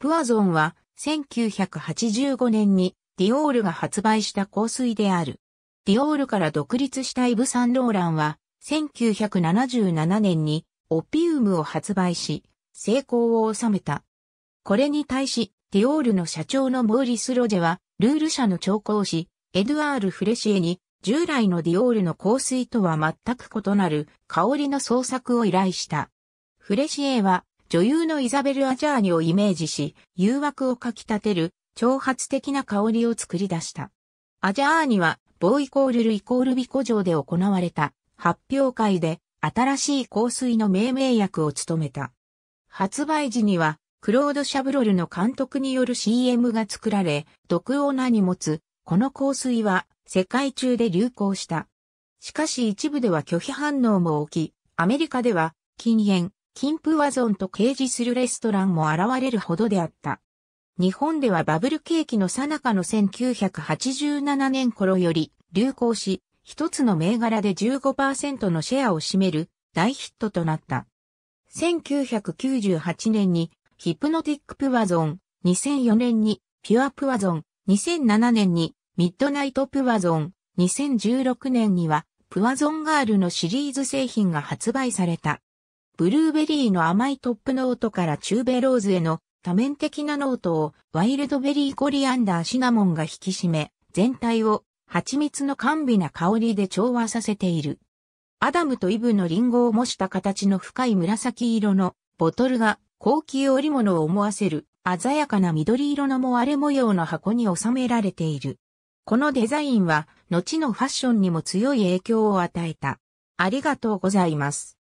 プアゾンは1985年にディオールが発売した香水である。ディオールから独立したイブ・サンローランは1977年にオピウムを発売し、成功を収めた。これに対し、ディオールの社長のモーリス・ロジェは、ルール社の調香師、エドゥアール・フレシエに、従来のディオールの香水とは全く異なる香りの創作を依頼した。フレシエは女優のイザベル・アジャーニをイメージし、誘惑をかき立てる、挑発的な香りを作り出した。アジャーニは、ボーイコールルイコールビコ城で行われた発表会で新しい香水の命名役を務めた。発売時には、クロード・シャブロルの監督による CM が作られ、毒を名に持つ、この香水は世界中で流行した。しかし一部では拒否反応も起き、アメリカでは禁煙、金プワゾンと掲示するレストランも現れるほどであった。日本ではバブル景気の最中の1987年頃より流行し、一つの銘柄で15%のシェアを占める大ヒットとなった。1998年にヒプノティックプワゾン、2004年にピュアプワゾン、2007年にミッドナイトプワゾン、2016年にはプワゾンガールのシリーズ製品が発売された。ブルーベリーの甘いトップノートから中ベローズへの多面的なノートをワイルドベリーコリアンダーシナモンが引き締め、全体を蜂蜜の甘美な香りで調和させている。アダムとイブのリンゴを模した形の深い紫色のボトルが高級織物を思わせる鮮やかな緑色のもアれ模様の箱に収められている。このデザインは後のファッションにも強い影響を与えた。ありがとうございます。